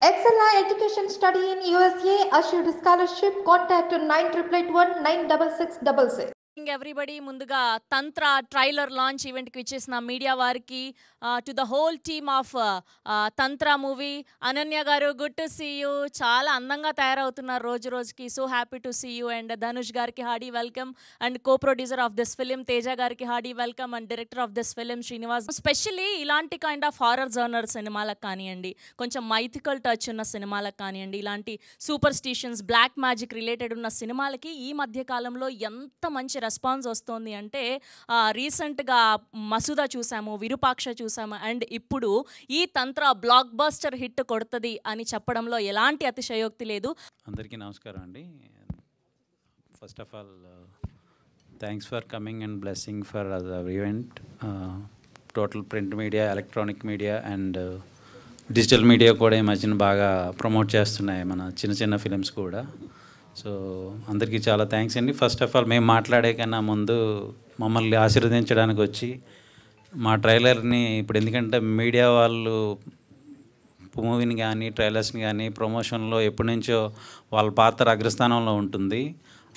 XLI education study in USA assured scholarship. Contact 9881 96666. Everybody ముందుగా Tantra trailer launch ఈవెంట్కి ఇచ్చేసిన media వారికి to the whole team of Tantra movie Ananya గారు good to see you చాలా అందంగా తయారవుతున్నారు రోజు రోజుకి so happy to see you and Dhanush గారికి hearty welcome and co producer of this film Teja గారికి hearty welcome and director of this film Srinivas specially ఇలాంటి kind of horror genre సినిమాలకు కానివ్వండి కొంచెం మైథికల్ టచ్ ఉన్న సినిమాలకు కానివ్వండి ఇలాంటి superstitions black magic related ఉన్న సినిమాలకి ఈ మధ్య కాలంలో ఎంత మంచి రెస్పాన్స్ వస్తోంది అంటే రీసెంట్గా మసూదా చూసాము విరూపాక్ష చూసాము అండ్ ఇప్పుడు ఈ తంత్ర బ్లాక్ బస్టర్ హిట్ కొడుతుంది అని చెప్పడంలో ఎలాంటి అతిశయోక్తి లేదు అందరికీ నమస్కారం అండి first of all thanks for coming and blessing for our event total print media electronic media and digital media కూడా ఈ మధ్యన బాగా ప్రమోట్ చేస్తున్నాయి మన చిన్న చిన్న ఫిలిమ్స్ కూడా సో అందరికీ చాలా థ్యాంక్స్ అండి ఫస్ట్ ఆఫ్ ఆల్ మేము మాట్లాడే కన్నా ముందు మమ్మల్ని ఆశీర్వదించడానికి వచ్చి మా ట్రైలర్ని ఇప్పుడు ఎందుకంటే మీడియా వాళ్ళు మూవీని కానీ ట్రైలర్స్ని కానీ ప్రమోషన్లో ఎప్పటి నుంచో వాళ్ళ పాత్ర అగ్రస్థానంలో ఉంటుంది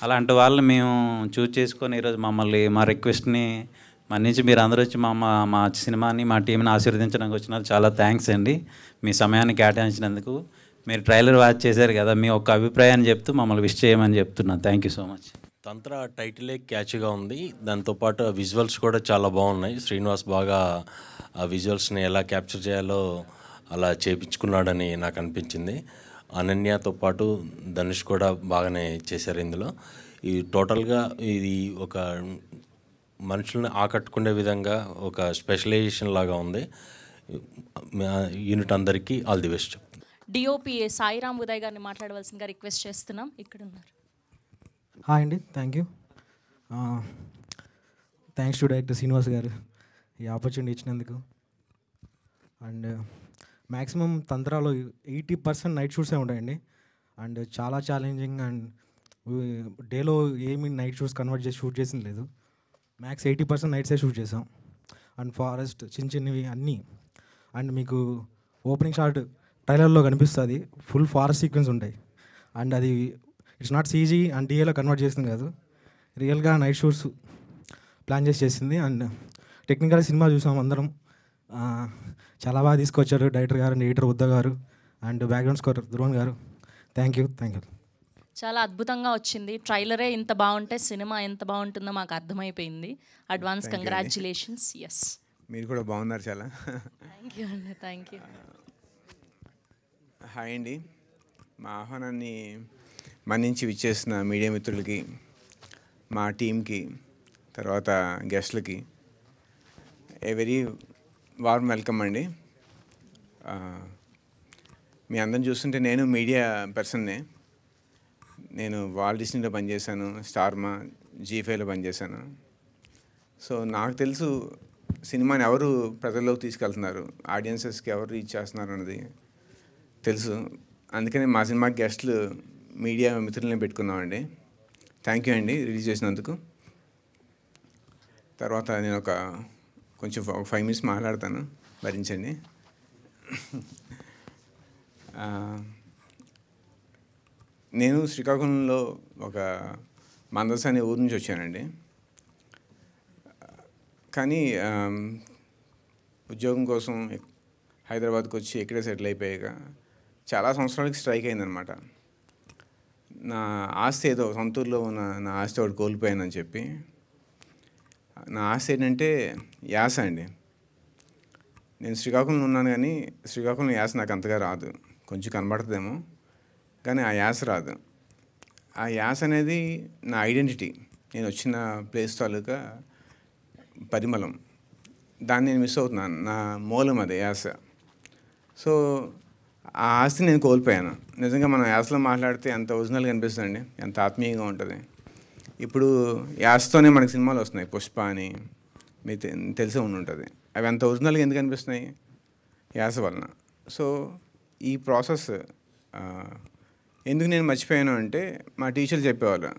అలాంటి వాళ్ళని మేము చూజ్ చేసుకొని ఈరోజు మమ్మల్ని మా రిక్వెస్ట్ని మన్నించి మీరు అందరూ వచ్చి మా మా సినిమాని మా టీంని ఆశీర్వదించడానికి వచ్చినారు చాలా థ్యాంక్స్ అండి మీ సమయాన్ని కేటాయించినందుకు మీరు ట్రైలర్ వాచ్ చేశారు కదా మీ ఒక అభిప్రాయాన్ని చెప్తూ మమ్మల్ని విష్ చేయమని చెప్తున్నాను థ్యాంక్ యూ సో మచ్ తంత్ర టైటిలే క్యాచ్గా ఉంది దాంతోపాటు విజువల్స్ కూడా చాలా బాగున్నాయి శ్రీనివాస్ బాగా ఆ విజువల్స్ని ఎలా క్యాప్చర్ చేయాలో అలా చేపించుకున్నాడని నాకు అనిపించింది అనన్యతో పాటు ధనుష్ కూడా బాగానే చేశారు ఇందులో ఈ టోటల్గా ఇది ఒక మనుషుల్ని ఆకట్టుకునే విధంగా ఒక స్పెషలైజేషన్ లాగా ఉంది యూనిట్ అందరికీ ఆల్ ది బెస్ట్ డిఓపిఏ సాయిరామ్ ఉదయ్ గారిని మాట్లాడవలసిందిగా రిక్వెస్ట్ చేస్తున్నాం ఇక్కడ ఉన్నారు హాయ్ అండి thank you thanks to director Srinivas గారు ఈ ఆపర్చునిటీ ఇచ్చినందుకు అండ్ మ్యాక్సిమం తంత్రాలో ఎయిటీ పర్సెంట్ నైట్ షూట్సే ఉంటాయండి అండ్ చాలా ఛాలెంజింగ్ అండ్ డేలో ఏమి నైట్ షూట్స్ కన్వర్ట్ చేసి షూట్ చేసింది లేదు మ్యాక్స్ ఎయిటీ పర్సెంట్ నైట్సే షూట్ చేసాం అండ్ ఫారెస్ట్ చిన్న చిన్నవి అన్నీ అండ్ మీకు ఓపెనింగ్ షాట్ ట్రైలర్లో కనిపిస్తుంది ఫుల్ ఫారెస్ట్ సీక్వెన్స్ ఉంటాయి అండ్ అది ఇట్స్ నాట్ సీజీ అండ్ డిఏలో కన్వర్ట్ చేసింది కాదు రియల్గా నైట్ షూట్స్ ప్లాన్ చేసి చేసింది అండ్ టెక్నికల్ సినిమా చూసాం అందరం చాలా బాగా తీసుకొచ్చారు డైరెక్టర్ గారు అండ్ ఎడిటర్ ఉద్ద గారు అండ్ బ్యాక్గ్రౌండ్ స్కోర్ ధ్రువన్ గారు థ్యాంక్ యూ థ్యాంక్ యూ చాలా అద్భుతంగా వచ్చింది ట్రైలరే ఇంత బాగుంటే సినిమా ఎంత బాగుంటుందో మాకు అర్థమైపోయింది అడ్వాన్స్ కంగ్రాచులేషన్స్ ఎస్ మీరు కూడా బాగున్నారు చాలా థ్యాంక్ యూ అండి థ్యాంక్ యూ హాయ్ అండి మా ఆహ్వానాన్ని మన్నించి విచ్చేసిన మీడియా మిత్రులకి మా టీంకి తర్వాత గెస్ట్లకి ఏ వెరీ వార్మ్ వెల్కమ్ అండి మీ అందరిని చూస్తుంటే నేను మీడియా పర్సన్నే నేను వాల్ డిస్నీలో పనిచేశాను స్టార్మా జీ పనిచేశాను సో నాకు తెలుసు సినిమాని ఎవరు ప్రజల్లోకి తీసుకెళ్తున్నారు ఆడియన్సెస్కి ఎవరు రీచ్ చేస్తున్నారు అన్నది తెలుసు అందుకనే మా సినిమా గెస్ట్లు మీడియా మిత్రులనే పెట్టుకున్నామండి థ్యాంక్ యూ అండి రిలీజ్ చేసినందుకు తర్వాత నేను ఒక కొంచెం ఫైవ్ మినిట్స్ మాట్లాడతాను భరించండి నేను శ్రీకాకుళంలో ఒక మందస అనే ఊరు నుంచి వచ్చానండి కానీ ఉద్యోగం కోసం హైదరాబాద్కి వచ్చి ఇక్కడే సెటిల్ అయిపోయాక చాలా సంవత్సరాలకి స్ట్రైక్ అయిందనమాట నా ఆస్తి ఏదో సొంతూరులో ఉన్న నా ఆస్తి ఒకటి కోల్పోయానని చెప్పి నా ఆస్తి ఏంటంటే యాస అండి నేను శ్రీకాకుళంలో ఉన్నాను కానీ శ్రీకాకుళం యాస నాకు అంతగా రాదు కొంచెం కనబడుతుందేమో కానీ ఆ యాస రాదు ఆ యాస అనేది నా ఐడెంటిటీ నేను వచ్చిన ప్లేస్ తాలూకా పరిమళం దాన్ని నేను మిస్ అవుతున్నాను నా మూలం అదే యాస సో ఆ ఆస్తి నేను కోల్పోయాను నిజంగా మనం యాసలో మాట్లాడితే ఎంత ఒరిజినల్గా అండి ఎంత ఆత్మీయంగా ఉంటుంది ఇప్పుడు యాసతోనే మనకి సినిమాలు వస్తున్నాయి పుష్ప అని మీ ఉండి ఉంటుంది అవి అంత ఒరిజినల్గా ఎందుకు అనిపిస్తున్నాయి యాస వలన సో ఈ ప్రాసెస్ ఎందుకు నేను మర్చిపోయాను అంటే మా టీచర్లు చెప్పేవాళ్ళు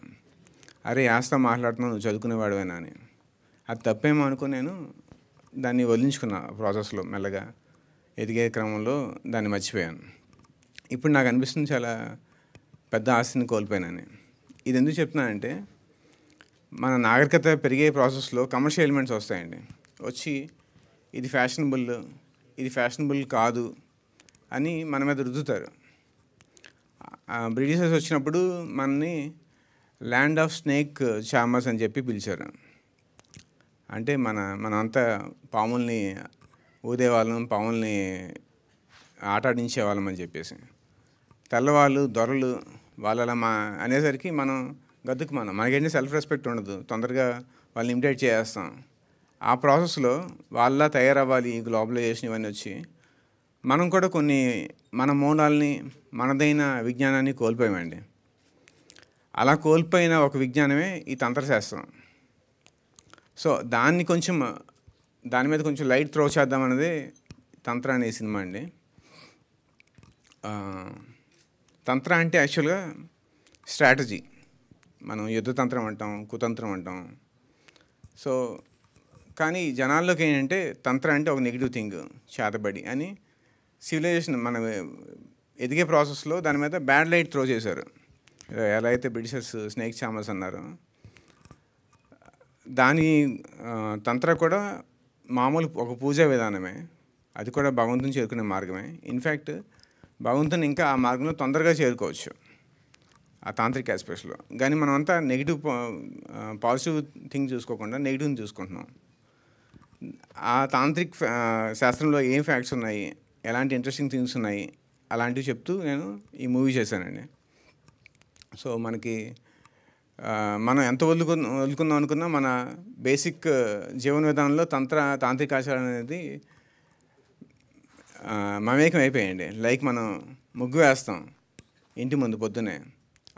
అరే యాస్తో మాట్లాడుతున్నావు నువ్వు చదువుకునేవాడువేనా అని అది తప్పేమో అనుకో నేను దాన్ని వదిలించుకున్నా ప్రాసెస్లో మెల్లగా ఎదిగే క్రమంలో దాన్ని మర్చిపోయాను ఇప్పుడు నాకు అనిపిస్తుంది చాలా పెద్ద ఆస్తిని కోల్పోయానని ఇది ఎందుకు చెప్తున్నానంటే మన నాగరికత పెరిగే ప్రాసెస్లో కమర్షియల్ ఎలిమెంట్స్ వస్తాయండి వచ్చి ఇది ఫ్యాషనబుల్ ఇది ఫ్యాషనబుల్ కాదు అని మన మీద రుద్దుతారు బ్రిటిషర్స్ వచ్చినప్పుడు మనని ల్యాండ్ ఆఫ్ స్నేక్ చామర్స్ అని చెప్పి పిలిచారు అంటే మన మనంతా పాముల్ని వాళ్ళం పవన్ని ఆటాడించేవాళ్ళం అని చెప్పేసి తెల్లవాళ్ళు దొరలు వాళ్ళలా మా అనేసరికి మనం గద్దుకు మనం మనకేంటి సెల్ఫ్ రెస్పెక్ట్ ఉండదు తొందరగా వాళ్ళని ఇమిటేట్ చేస్తాం ఆ ప్రాసెస్లో వాళ్ళ తయారవ్వాలి ఈ గ్లోబలైజేషన్ ఇవన్నీ వచ్చి మనం కూడా కొన్ని మన మూలాల్ని మనదైన విజ్ఞానాన్ని కోల్పోయామండి అలా కోల్పోయిన ఒక విజ్ఞానమే ఈ తంత్రశాస్త్రం సో దాన్ని కొంచెం దాని మీద కొంచెం లైట్ త్రో చేద్దాం అనేది తంత్ర అనే సినిమా అండి తంత్ర అంటే యాక్చువల్గా స్ట్రాటజీ మనం యుద్ధతంత్రం అంటాం కుతంత్రం అంటాం సో కానీ జనాల్లోకి ఏంటంటే తంత్ర అంటే ఒక నెగిటివ్ థింగ్ చేతబడి అని సివిలైజేషన్ మన ఎదిగే ప్రాసెస్లో దాని మీద బ్యాడ్ లైట్ త్రో చేశారు ఎలా అయితే బ్రిటిషర్స్ స్నేక్ చామర్స్ అన్నారు దాని తంత్ర కూడా మామూలు ఒక పూజా విధానమే అది కూడా భగవంతుని చేరుకునే మార్గమే ఇన్ఫ్యాక్ట్ భగవంతుని ఇంకా ఆ మార్గంలో తొందరగా చేరుకోవచ్చు ఆ తాంత్రిక ఆస్పెక్ట్స్లో కానీ మనమంతా నెగిటివ్ పాజిటివ్ థింగ్ చూసుకోకుండా నెగిటివ్ని చూసుకుంటున్నాం ఆ తాంత్రిక్ శాస్త్రంలో ఏం ఫ్యాక్ట్స్ ఉన్నాయి ఎలాంటి ఇంట్రెస్టింగ్ థింగ్స్ ఉన్నాయి అలాంటివి చెప్తూ నేను ఈ మూవీ చేశానండి సో మనకి మనం ఎంత వదులుకు వదులుకుందాం అనుకున్నా మన బేసిక్ జీవన విధానంలో తంత్ర తాంత్రిక ఆచారం అనేది మమేకం అయిపోయాయండి లైక్ మనం ముగ్గు వేస్తాం ఇంటి ముందు పొద్దునే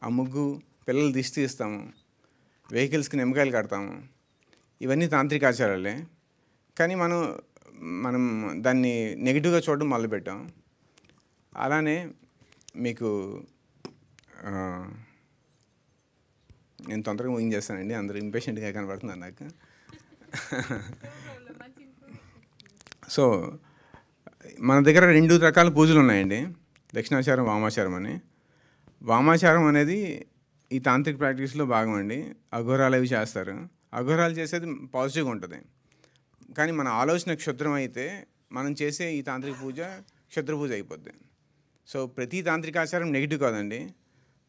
ఆ ముగ్గు పిల్లలు దిష్టి ఇస్తాము వెహికల్స్కి నిమ్మకాయలు కడతాము ఇవన్నీ తాంత్రిక ఆచారాలే కానీ మనం మనం దాన్ని నెగిటివ్గా చూడడం మొదలుపెట్టాం అలానే మీకు నేను తొందరగా మూవింగ్ చేస్తానండి అందరూ ఇంపేషెంట్గా కనబడుతున్నారు నాకు సో మన దగ్గర రెండు రకాల పూజలు ఉన్నాయండి దక్షిణాచారం వామాచారం అని వామాచారం అనేది ఈ తాంత్రిక ప్రాక్టీస్లో భాగం అండి అఘోరాలు అవి చేస్తారు అఘోరాలు చేసేది పాజిటివ్గా ఉంటుంది కానీ మన ఆలోచన క్షుద్రం అయితే మనం చేసే ఈ తాంత్రిక పూజ క్షుద్ర పూజ అయిపోద్ది సో ప్రతి తాంత్రిక ఆచారం నెగిటివ్ కాదండి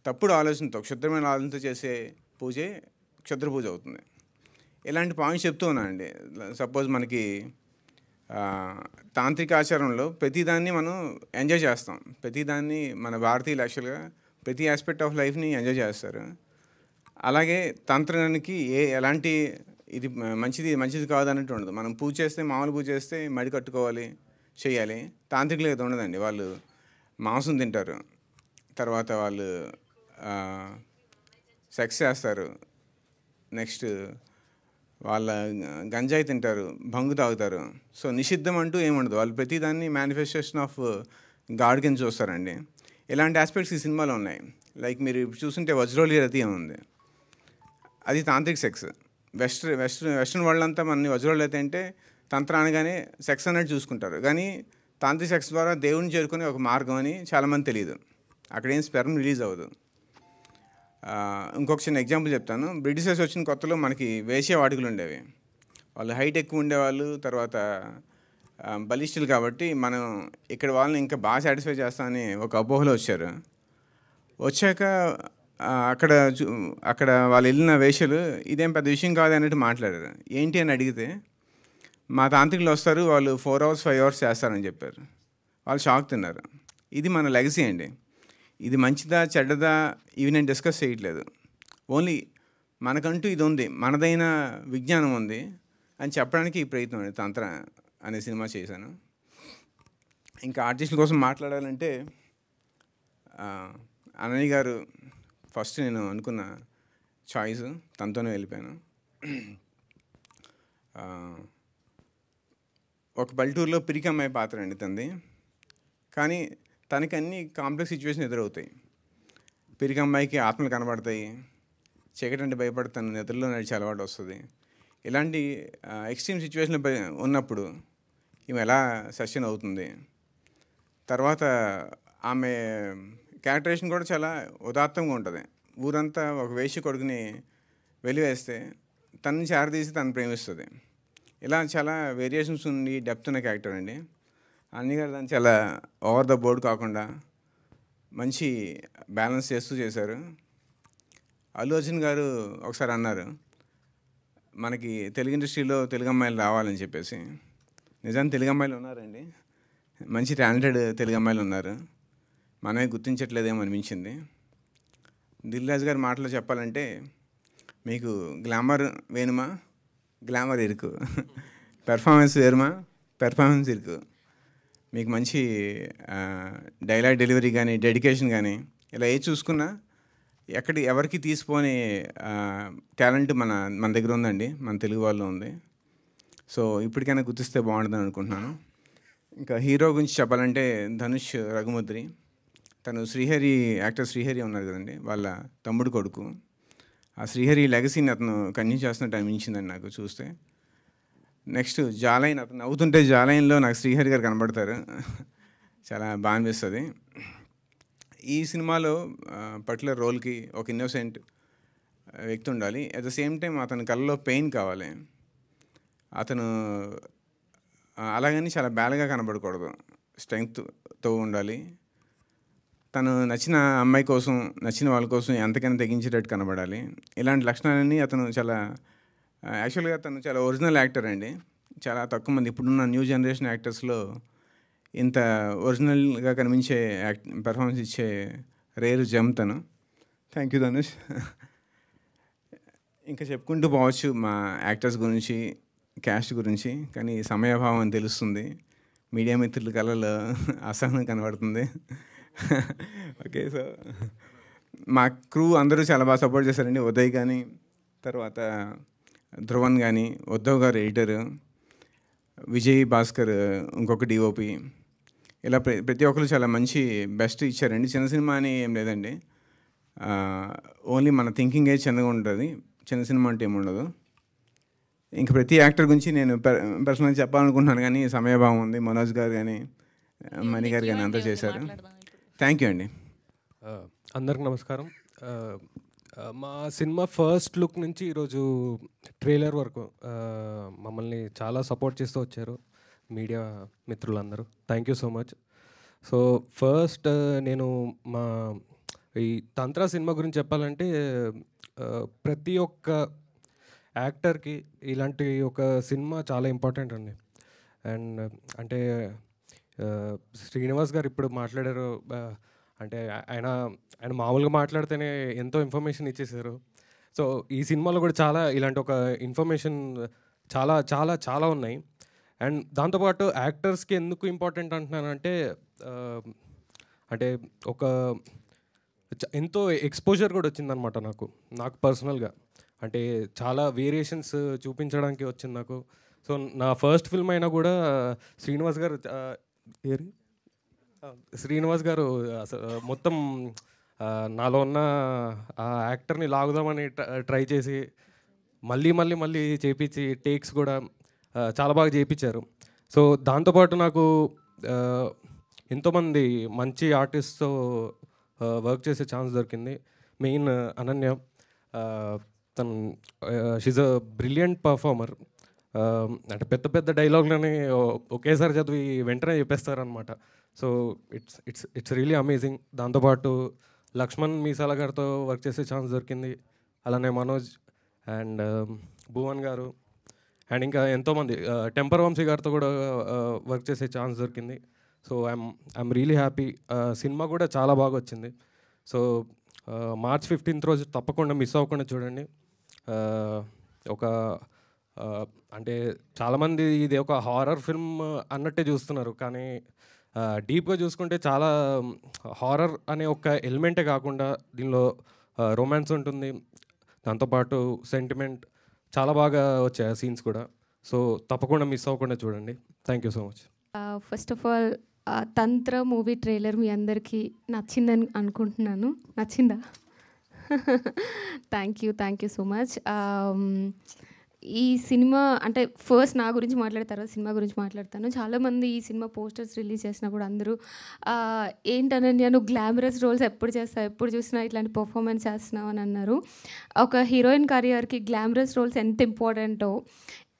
తప్పుడు ఆలోచనతో క్షుద్రమైన ఆలోచనతో చేసే పూజే క్షత్ర పూజ అవుతుంది ఇలాంటి పాయింట్స్ చెప్తూ ఉన్నానండి సపోజ్ మనకి తాంత్రిక ఆచారంలో ప్రతిదాన్ని మనం ఎంజాయ్ చేస్తాం ప్రతిదాన్ని మన భారతీయులు యాక్చువల్గా ప్రతి ఆస్పెక్ట్ ఆఫ్ లైఫ్ని ఎంజాయ్ చేస్తారు అలాగే తంత్రానికి ఏ ఎలాంటి ఇది మంచిది మంచిది కాదు అన్నట్టు ఉండదు మనం పూజ చేస్తే మామూలు పూజ చేస్తే మడి కట్టుకోవాలి చేయాలి తాంత్రికులు ఏదో ఉండదండి వాళ్ళు మాంసం తింటారు తర్వాత వాళ్ళు సెక్స్ చేస్తారు నెక్స్ట్ వాళ్ళ గంజాయి తింటారు భంగు తాగుతారు సో నిషిద్ధం అంటూ ఏముండదు వాళ్ళు ప్రతి దాన్ని మేనిఫెస్టేషన్ ఆఫ్ గాడ్ కింద చూస్తారండి ఇలాంటి ఆస్పెక్ట్స్ ఈ సినిమాలో ఉన్నాయి లైక్ మీరు చూసుంటే వజ్రోలి రతి ఏముంది ఉంది అది తాంత్రిక sex west west western world అంతా మన వజ్రోలు అయితే అంటే తంత్ర అనగానే సెక్స్ అన్నట్టు చూసుకుంటారు కానీ తాంత్రిక సెక్స్ ద్వారా దేవుని చేరుకునే ఒక మార్గం అని చాలామంది తెలియదు అక్కడ ఏం స్పెర్మ్ రిలీజ్ అవ్వదు ఇంకొక చిన్న ఎగ్జాంపుల్ చెప్తాను బ్రిటిషర్స్ వచ్చిన కొత్తలో మనకి వేసే వాటికలు ఉండేవి వాళ్ళు హైట్ ఎక్కువ ఉండేవాళ్ళు తర్వాత బలిష్ఠులు కాబట్టి మనం ఇక్కడ వాళ్ళని ఇంకా బాగా సాటిస్ఫై చేస్తామని ఒక అపోహలో వచ్చారు వచ్చాక అక్కడ అక్కడ వాళ్ళు వెళ్ళిన వేషలు ఇదేం పెద్ద విషయం కాదు అన్నట్టు మాట్లాడారు ఏంటి అని అడిగితే మా తాంత్రికులు వస్తారు వాళ్ళు ఫోర్ అవర్స్ ఫైవ్ అవర్స్ చేస్తారని చెప్పారు వాళ్ళు షాక్ తిన్నారు ఇది మన లెగసీ అండి ఇది మంచిదా చెడ్డదా ఇవి నేను డిస్కస్ చేయట్లేదు ఓన్లీ మనకంటూ ఇది ఉంది మనదైన విజ్ఞానం ఉంది అని చెప్పడానికి ఈ ప్రయత్నం అండి తంత్ర అనే సినిమా చేశాను ఇంకా ఆర్టిస్టుల కోసం మాట్లాడాలంటే అనయ్య గారు ఫస్ట్ నేను అనుకున్న చాయిస్ తనతోనే వెళ్ళిపోయాను ఒక పల్లెటూరులో పిరికమ్మాయి పాత్ర అండి తంది కానీ తనకి అన్ని కాంప్లెక్స్ సిచ్యువేషన్ ఎదురవుతాయి పెరిగి అమ్మాయికి ఆత్మలు కనబడతాయి చీకటంటే భయపడి తన నిద్రలో నడిచి అలవాటు వస్తుంది ఇలాంటి ఎక్స్ట్రీమ్ సిచ్యువేషన్ ఉన్నప్పుడు ఈమె ఎలా సస్టైన్ అవుతుంది తర్వాత ఆమె క్యారెక్టరేషన్ కూడా చాలా ఉదాత్తంగా ఉంటుంది ఊరంతా ఒక వేసి కొడుకుని వెలివేస్తే తనని చేరదీసి తను ప్రేమిస్తుంది ఇలా చాలా వేరియేషన్స్ ఉండి డెప్త్ ఉన్న క్యారెక్టర్ అండి అన్ని గారు దాన్ని చాలా ఓవర్ ద బోర్డ్ కాకుండా మంచి బ్యాలెన్స్ చేస్తూ చేశారు అల్లు అర్జున్ గారు ఒకసారి అన్నారు మనకి తెలుగు ఇండస్ట్రీలో తెలుగు అమ్మాయిలు రావాలని చెప్పేసి నిజాన్ని తెలుగు అమ్మాయిలు ఉన్నారండి మంచి టాలెంటెడ్ తెలుగు అమ్మాయిలు ఉన్నారు మనమే గుర్తించట్లేదేమో అనిపించింది దిల్రాజ్ గారి మాటలో చెప్పాలంటే మీకు గ్లామర్ వేణుమా గ్లామర్ ఇరుకు పెర్ఫార్మెన్స్ వేరుమా పెర్ఫార్మెన్స్ ఇరుకు మీకు మంచి డైలాగ్ డెలివరీ కానీ డెడికేషన్ కానీ ఇలా ఏ చూసుకున్నా ఎక్కడ ఎవరికి తీసుకొని టాలెంట్ మన మన దగ్గర ఉందండి మన తెలుగు వాళ్ళు ఉంది సో ఇప్పటికైనా గుర్తిస్తే బాగుంటుందని అనుకుంటున్నాను ఇంకా హీరో గురించి చెప్పాలంటే ధనుష్ రఘుముద్రి తను శ్రీహరి యాక్టర్ శ్రీహరి ఉన్నారు కదండి వాళ్ళ తమ్ముడు కొడుకు ఆ శ్రీహరి లెగసీని అతను కంటిన్యూ చేస్తున్నట్టు అనిపించిందండి నాకు చూస్తే నెక్స్ట్ జాలైన్ అతను నవ్వుతుంటే జాలైన్లో నాకు శ్రీహరి గారు కనబడతారు చాలా బాగా అనిపిస్తుంది ఈ సినిమాలో పర్టికులర్ రోల్కి ఒక ఇన్నోసెంట్ వ్యక్తి ఉండాలి అట్ ద సేమ్ టైం అతని కళ్ళలో పెయిన్ కావాలి అతను అలాగని చాలా బ్యాలగా కనబడకూడదు స్ట్రెంగ్త్తో ఉండాలి తను నచ్చిన అమ్మాయి కోసం నచ్చిన వాళ్ళ కోసం ఎంతకైనా తెగించేటట్టు కనబడాలి ఇలాంటి లక్షణాలన్నీ అతను చాలా యాక్చువల్గా తను చాలా ఒరిజినల్ యాక్టర్ అండి చాలా తక్కువ మంది ఇప్పుడున్న న్యూ జనరేషన్ యాక్టర్స్లో ఇంత ఒరిజినల్గా కనిపించే యాక్ట్ పెర్ఫార్మెన్స్ ఇచ్చే రేర్ జమ్ తను థ్యాంక్ యూ ధనుష్ ఇంకా చెప్పుకుంటూ పోవచ్చు మా యాక్టర్స్ గురించి క్యాస్ట్ గురించి కానీ సమయాభావం తెలుస్తుంది మీడియా మిత్రుల కళలో అసహనం కనబడుతుంది ఓకే సో మా క్రూ అందరూ చాలా బాగా సపోర్ట్ చేశారండి ఉదయ్ కానీ తర్వాత ధ్రువన్ కానీ ఉద్ధవ్ గారు ఎడిటర్ విజయ్ భాస్కర్ ఇంకొక డిఓపి ఇలా ప్రతి ప్రతి ఒక్కరు చాలా మంచి బెస్ట్ ఇచ్చారండి చిన్న సినిమా అని ఏం లేదండి ఓన్లీ మన థింకింగ్ అయితే చిన్నగా ఉంటుంది చిన్న సినిమా అంటే ఏముండదు ఇంకా ప్రతి యాక్టర్ గురించి నేను పర్సనల్గా చెప్పాలనుకుంటున్నాను కానీ సమయభావం ఉంది మనోజ్ గారు కానీ మణి గారు కానీ అంతా చేశారు థ్యాంక్ యూ అండి అందరికి నమస్కారం మా సినిమా ఫస్ట్ లుక్ నుంచి ఈరోజు ట్రైలర్ వరకు మమ్మల్ని చాలా సపోర్ట్ చేస్తూ వచ్చారు మీడియా మిత్రులందరూ thank you so much so first నేను మా ఈ తంత్ర సినిమా గురించి చెప్పాలంటే ప్రతి ఒక్క యాక్టర్కి ఇలాంటి ఒక సినిమా చాలా ఇంపార్టెంట్ అండి అండ్ అంటే శ్రీనివాస్ గారు ఇప్పుడు మాట్లాడారు అంటే ఆయన ఆయన మామూలుగా మాట్లాడితేనే ఎంతో ఇన్ఫర్మేషన్ ఇచ్చేసారు సో ఈ సినిమాలో కూడా చాలా ఇలాంటి ఒక ఇన్ఫర్మేషన్ చాలా చాలా చాలా ఉన్నాయి అండ్ దాంతోపాటు యాక్టర్స్కి ఎందుకు ఇంపార్టెంట్ అంటున్నానంటే అంటే ఒక ఎంతో ఎక్స్పోజర్ కూడా వచ్చిందనమాట నాకు నాకు పర్సనల్గా అంటే చాలా వేరియేషన్స్ చూపించడానికి వచ్చింది నాకు సో నా ఫస్ట్ ఫిల్మ్ అయినా కూడా శ్రీనివాస్ గారు శ్రీనివాస్ గారు అసలు మొత్తం నాలో ఉన్న ఆ యాక్టర్ని లాగుదామని ట్రై చేసి మళ్ళీ మళ్ళీ మళ్ళీ చేపించి టేక్స్ కూడా చాలా బాగా చేయించారు సో దాంతోపాటు నాకు ఎంతోమంది మంచి ఆర్టిస్ట్తో వర్క్ చేసే ఛాన్స్ దొరికింది మెయిన్ అనన్య తను షీజ్ అ బ్రిలియంట్ పర్ఫార్మర్ అంటే పెద్ద పెద్ద డైలాగ్లని ఒకేసారి చదివి వెంటనే చెప్పేస్తారనమాట so it's it's it's really amazing దాంతోపాటు లక్ష్మణ్ మీసాల గారితో వర్క్ చేసే ఛాన్స్ దొరికింది అలానే మనోజ్ అండ్ um, భువన్ గారు అండ్ ఇంకా ఎంతోమంది uh, టెంపర్ వంశీ గారితో కూడా వర్క్ uh, చేసే ఛాన్స్ దొరికింది so I'm I'm really happy సినిమా కూడా చాలా బాగా వచ్చింది సో మార్చ్ ఫిఫ్టీన్త్ రోజు తప్పకుండా మిస్ అవ్వకుండా చూడండి uh, ఒక అంటే చాలామంది ఇది ఒక హారర్ ఫిల్మ్ అన్నట్టే చూస్తున్నారు కానీ డీప్గా చూసుకుంటే చాలా హారర్ అనే ఒక ఎలిమెంటే కాకుండా దీనిలో రొమాన్స్ ఉంటుంది దాంతోపాటు సెంటిమెంట్ చాలా బాగా వచ్చాయి ఆ సీన్స్ కూడా సో తప్పకుండా మిస్ అవ్వకుండా చూడండి thank you so much first of all Tantra movie trailer మీ అందరికీ నచ్చిందని అనుకుంటున్నాను నచ్చిందా thank you thank you so much ఈ సినిమా అంటే ఫస్ట్ నా గురించి మాట్లాడిన తర్వాత సినిమా గురించి మాట్లాడతాను చాలామంది ఈ సినిమా పోస్టర్స్ రిలీజ్ చేసినప్పుడు అందరూ ఏంటని నేను గ్లామరస్ రోల్స్ ఎప్పుడు చేస్తా ఎప్పుడు చూసినా ఇట్లాంటి పర్ఫార్మెన్స్ చేస్తున్నావు అని అన్నారు ఒక హీరోయిన్ కారియర్కి గ్లామరస్ రోల్స్ ఎంత ఇంపార్టెంటో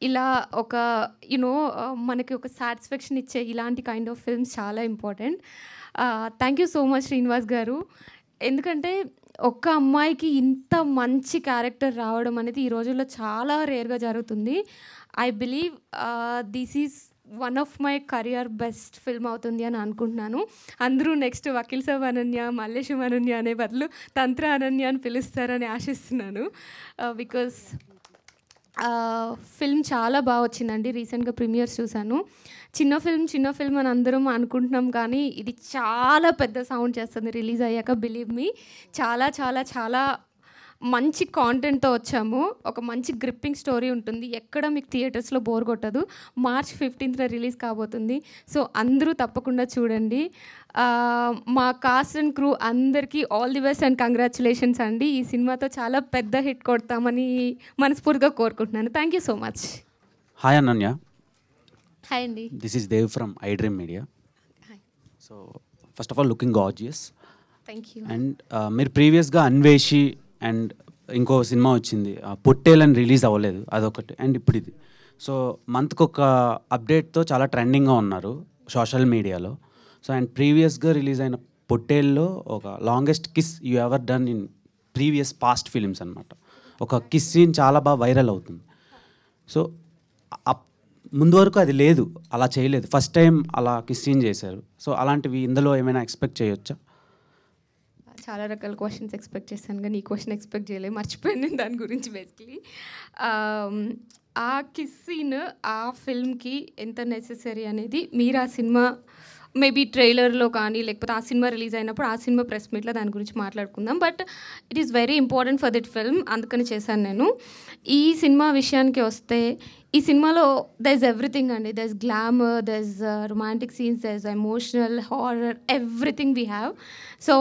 ఇలా ఒక యునో మనకి ఒక సాటిస్ఫాక్షన్ ఇచ్చే ఇలాంటి కైండ్ ఆఫ్ ఫిల్మ్స్ చాలా important thank you so much Srinivas గారు ఎందుకంటే ఒక్క అమ్మాయికి ఇంత మంచి క్యారెక్టర్ రావడం అనేది ఈ రోజుల్లో చాలా రేర్గా జరుగుతుంది I believe this is one of my career best film అవుతుంది అని అనుకుంటున్నాను అందరూ నెక్స్ట్ వకీల్ సాబ్ అనన్య మల్లేశం అనన్య అనే బదులు తంత్ర అనన్య అని పిలుస్తారని ఆశిస్తున్నాను బికాస్ ఫిల్మ్ చాలా బాగా వచ్చిందండి రీసెంట్గా ప్రీమియర్స్ చూశాను చిన్న ఫిల్మ్ చిన్న ఫిల్మ్ అని అందరం అనుకుంటున్నాం కానీ ఇది చాలా పెద్ద సౌండ్ చేస్తుంది రిలీజ్ అయ్యాక బిలీవ్ మీ చాలా చాలా చాలా మంచి కాంటెంట్తో వచ్చాము ఒక మంచి గ్రిప్పింగ్ స్టోరీ ఉంటుంది ఎక్కడ మీకు థియేటర్స్లో బోర్ కొట్టదు మార్చ్ ఫిఫ్టీన్త్న రిలీజ్ కాబోతుంది సో అందరూ తప్పకుండా చూడండి మా కాస్ట్ అండ్ క్రూ అందరికీ all the best and congratulations అండి ఈ సినిమాతో చాలా పెద్ద హిట్ కొడతామని మనస్ఫూర్తిగా కోరుకుంటున్నాను thank you so much hi Ananya hi అండి this is Dev from I dream media so first of all looking gorgeous thank you and మీరు ప్రీవియస్గా అన్వేషి అండ్ ఇంకో సినిమా వచ్చింది పొట్టేల్ అని రిలీజ్ అవ్వలేదు అదొకటి అండ్ ఇప్పుడు ఇది సో మంత్కి ఒక అప్డేట్తో చాలా ట్రెండింగ్గా ఉన్నారు సోషల్ మీడియాలో సో అండ్ ప్రీవియస్గా రిలీజ్ అయిన పొట్టేల్లో ఒక longest kiss you ever done in previous past films అనమాట ఒక కిస్ సీన్ చాలా బాగా వైరల్ అవుతుంది సో ముందు వరకు అది లేదు అలా చేయలేదు ఫస్ట్ టైం అలా కిస్ సీన్ చేశారు సో అలాంటివి ఇందులో ఏమైనా ఎక్స్పెక్ట్ చేయొచ్చా చాలా రకాల క్వశ్చన్స్ ఎక్స్పెక్ట్ చేశాను కానీ ఈ క్వశ్చన్ ఎక్స్పెక్ట్ చేయలేదు మర్చిపోయాను దాని గురించి బేసిక్లీ um, ఆ కిస్ సీన్ ఆ ఫిల్మ్కి ఎంత నెసెసరీ అనేది మీరు ఆ సినిమా మేబీ ట్రైలర్లో కానీ లేకపోతే ఆ సినిమా రిలీజ్ అయినప్పుడు ఆ సినిమా ప్రెస్ మీట్లో దాని గురించి మాట్లాడుకుందాం but it is very important for that film అందుకని చేశాను నేను ఈ సినిమా విషయానికి వస్తే ఈ సినిమాలో ఇస్ ఎవ్రీథింగ్ అండి is glamour is romantic scenes is emotional horror everything we have so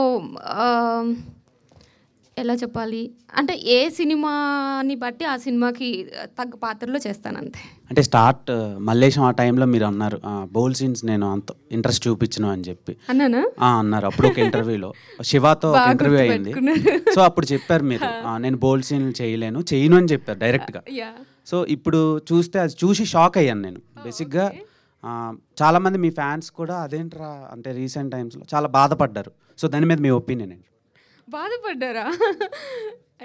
ఎలా చెప్పాలి అంటే ఏ సినిమాని బట్టి ఆ సినిమాకి తగ్గ పాత్రలో చేస్తాను అంతే అంటే స్టార్ట్ మల్లేశం ఆ టైంలో మీరు అన్నారు బౌల్ సీన్స్ నేను అంత ఇంట్రెస్ట్ చూపించను అని చెప్పి అన్నానా అన్నారు అప్పుడు ఒక ఇంటర్వ్యూలో శివాతో ఇంటర్వ్యూ అయింది సో అప్పుడు చెప్పారు మీరు నేను బౌల్ సీన్లు చేయలేను చేయను అని చెప్పారు డైరెక్ట్గా uh, సో ఇప్పుడు చూస్తే అది చూసి షాక్ అయ్యాను నేను oh, బేసిక్గా చాలామంది మీ ఫ్యాన్స్ కూడా అదేంట్రా అంటే రీసెంట్ టైమ్స్లో చాలా బాధపడ్డారు సో దాని మీద మీ ఒపీనియన్ ఏంటి బాధపడ్డారా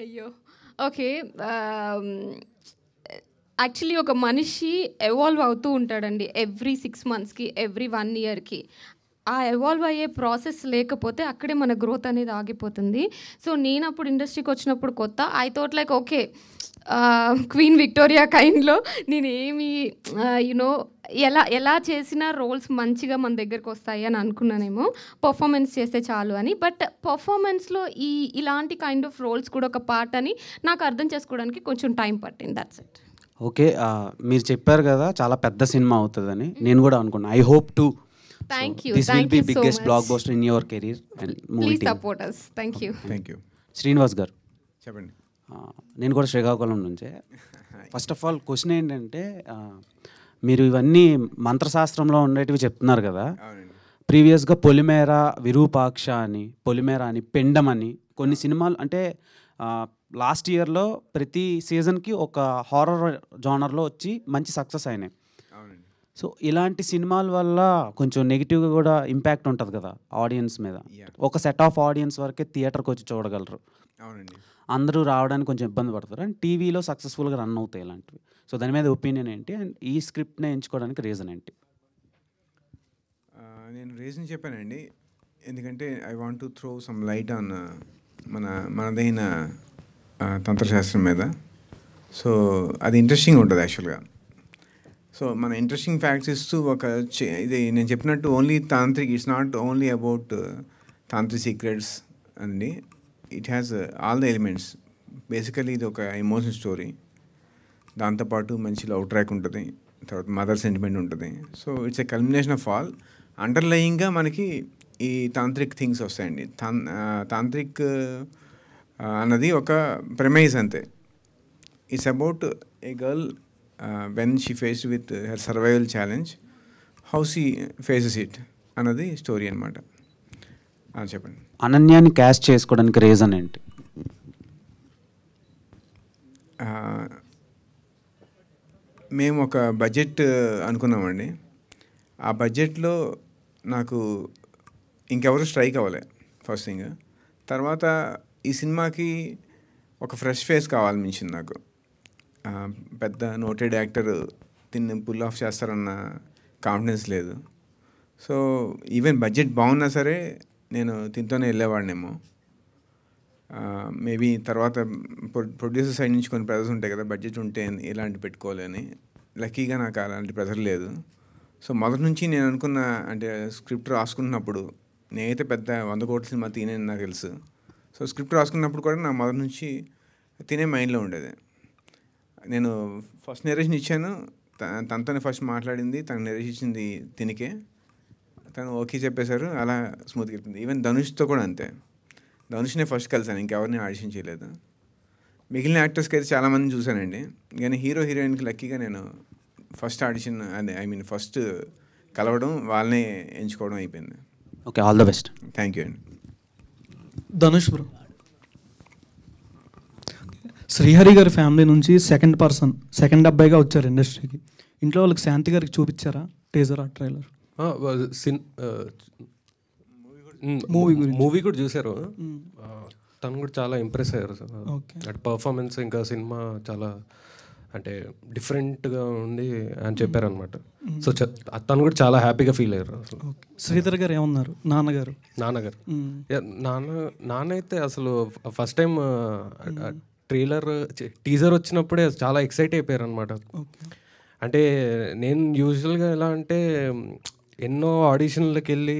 అయ్యో ఓకే యాక్చువల్లీ ఒక మనిషి ఎవాల్వ్ అవుతూ ఉంటాడండి ఎవ్రీ సిక్స్ మంత్స్కి ఎవ్రీ వన్ ఇయర్కి ఆ ఎవాల్వ్ అయ్యే ప్రాసెస్ లేకపోతే అక్కడే మన గ్రోత్ అనేది ఆగిపోతుంది సో నేను అప్పుడు ఇండస్ట్రీకి వచ్చినప్పుడు కొత్త I thought like okay queen Victoria కైండ్లో నేను ఏమి యునో ఎలా ఎలా చేసిన రోల్స్ మంచిగా మన దగ్గరకు వస్తాయి అని అనుకున్నానేమో పర్ఫార్మెన్స్ చేస్తే చాలు అని బట్ పర్ఫార్మెన్స్లో ఈ ఇలాంటి కైండ్ ఆఫ్ రోల్స్ కూడా ఒక పార్ట్ అని నాకు అర్థం చేసుకోవడానికి కొంచెం టైం పట్టింది దట్స్ ఇట్ ఓకే మీరు చెప్పారు కదా చాలా పెద్ద సినిమా అవుతుందని నేను కూడా అనుకున్నాను I hope to thank you this will be biggest blockbuster in your career please support us thank you thank you Srinivas గారు చెప్పండి నేను కూడా శ్రీకాకుళం నుంచే ఫస్ట్ ఆఫ్ ఆల్ క్వశ్చన్ ఏంటంటే మీరు ఇవన్నీ మంత్రశాస్త్రంలో ఉండేటివి చెప్తున్నారు కదా ప్రీవియస్గా పొలిమేర విరూపాక్ష అని పొలిమేర అని పెండం అని కొన్ని సినిమాలు అంటే లాస్ట్ ఇయర్లో ప్రతి సీజన్కి ఒక హారర్ జోనర్లో వచ్చి మంచి సక్సెస్ అయినాయి సో ఇలాంటి సినిమాల వల్ల కొంచెం నెగిటివ్గా కూడా ఇంపాక్ట్ ఉంటుంది కదా ఆడియన్స్ మీద ఒక సెట్ ఆఫ్ ఆడియన్స్ వరకే థియేటర్కి వచ్చి చూడగలరు అవునండి అందరూ రావడానికి కొంచెం ఇబ్బంది పడతారు అండ్ టీవీలో సక్సెస్ఫుల్గా రన్ అవుతాయి ఇలాంటివి సో దాని మీద ఒపీనియన్ ఏంటి అండ్ ఈ స్క్రిప్ట్ని ఎంచుకోవడానికి రీజన్ ఏంటి నేను రీజన్ చెప్పానండి ఎందుకంటే I want to throw some light on మన మనదైన తంత్రశాస్త్రం మీద సో అది ఇంట్రెస్టింగ్ ఉంటుంది యాక్చువల్గా సో మన ఇంట్రెస్టింగ్ ఫ్యాక్ట్స్ ఇస్తూ ఒక ఇది నేను చెప్పినట్టు ఓన్లీ తాంత్రిక్ ఇట్స్ నాట్ ఓన్లీ అబౌట్ తాంత్రిక్ సీక్రెట్స్ అండి it has all the elements basically ఇది ఒక ఎమోషన్ స్టోరీ దాంతోపాటు మంచి లవ్ ట్రాక్ ఉంటుంది తర్వాత మదర్ సెంటిమెంట్ ఉంటుంది so it's a culmination of all అండర్లయింగ్గా మనకి ఈ తాంత్రిక్ థింగ్స్ వస్తాయండి తాంత్రిక్ అన్నది ఒక ప్రమేజ్ అంతే it's about a girl when she faced with her survival challenge how she faces it అన్నది స్టోరీ అనమాట చెప్పండి అనన్యాన్ని క్యాష్ చేసుకోవడానికి రీజన్ ఏంటి మేము ఒక బడ్జెట్ అనుకున్నామండి ఆ బడ్జెట్లో నాకు ఇంకెవరు స్ట్రైక్ అవ్వలే ఫస్ట్ థింగ్ తర్వాత ఈ సినిమాకి ఒక ఫ్రెష్ ఫేస్ కావాలనిపించింది నాకు పెద్ద నోటెడ్ యాక్టర్ దీన్ని పుల్ ఆఫ్ చేస్తారన్న కాన్ఫిడెన్స్ లేదు సో ఈవెన్ బడ్జెట్ బాగున్నా సరే నేను దీంతోనే వెళ్ళేవాడినేమో మేబీ తర్వాత ప్రొడ్యూసర్ సైడ్ నుంచి కొన్ని ప్రెజర్స్ ఉంటాయి కదా బడ్జెట్ ఉంటే ఎలాంటి పెట్టుకోవాలని లక్కీగా నాకు అలాంటి ప్రెజర్ లేదు సో మొదటి నుంచి నేను అనుకున్న అంటే స్క్రిప్ట్ రాసుకున్నప్పుడు నేనైతే పెద్ద వంద కోట్ల సినిమా తినే నాకు తెలుసు సో స్క్రిప్ట్ రాసుకున్నప్పుడు కూడా నా మొదటి నుంచి తినే మైండ్లో ఉండేది నేను ఫస్ట్ నెరేషన్ ఇచ్చాను తనతోనే ఫస్ట్ మాట్లాడింది తను నెరేషన్ ఇచ్చింది తినికే తను ఓకే చెప్పేశారు అలా స్మూత్గా వెళ్తుంది ఈవెన్ ధనుష్తో కూడా అంతే ధనుష్నే ఫస్ట్ కలిసాను ఇంకెవరిని ఆడిషన్ చేయలేదు మిగిలిన యాక్టర్స్కి అయితే చాలామంది చూశానండి కానీ హీరో హీరోయిన్కి లక్కీగా నేను ఫస్ట్ ఆడిషన్ అదే ఐ మీన్ ఫస్ట్ కలవడం వాళ్ళనే ఎంచుకోవడం అయిపోయింది okay all the best thank you అండి ధనుష్ బ్రో శ్రీహరి గారి ఫ్యామిలీ నుంచి సెకండ్ పర్సన్ సెకండ్ అబ్బాయిగా వచ్చారు ఇండస్ట్రీకి ఇంట్లో వాళ్ళకి శాంతి గారికి చూపించారా టేజర్ ఆ ట్రైలర్ మూవీ మూవీ కూడా చూసారు తను కూడా చాలా ఇంప్రెస్ అయ్యారు సార్ పర్ఫార్మెన్స్ ఇంకా సినిమా చాలా అంటే డిఫరెంట్గా ఉంది అని చెప్పారనమాట సో తను కూడా చాలా హ్యాపీగా ఫీల్ అయ్యారు అసలు శ్రీధర్ గారు ఏమన్నారు నాన్నగారు నాన్నగారు నాన్న నాన్న అయితే అసలు ఫస్ట్ టైం ట్రైలర్ టీజర్ వచ్చినప్పుడే చాలా ఎక్సైట్ అయిపోయారు అనమాట అంటే నేను యూజువల్గా ఎలా అంటే ఎన్నో ఆడిషన్లకు వెళ్ళి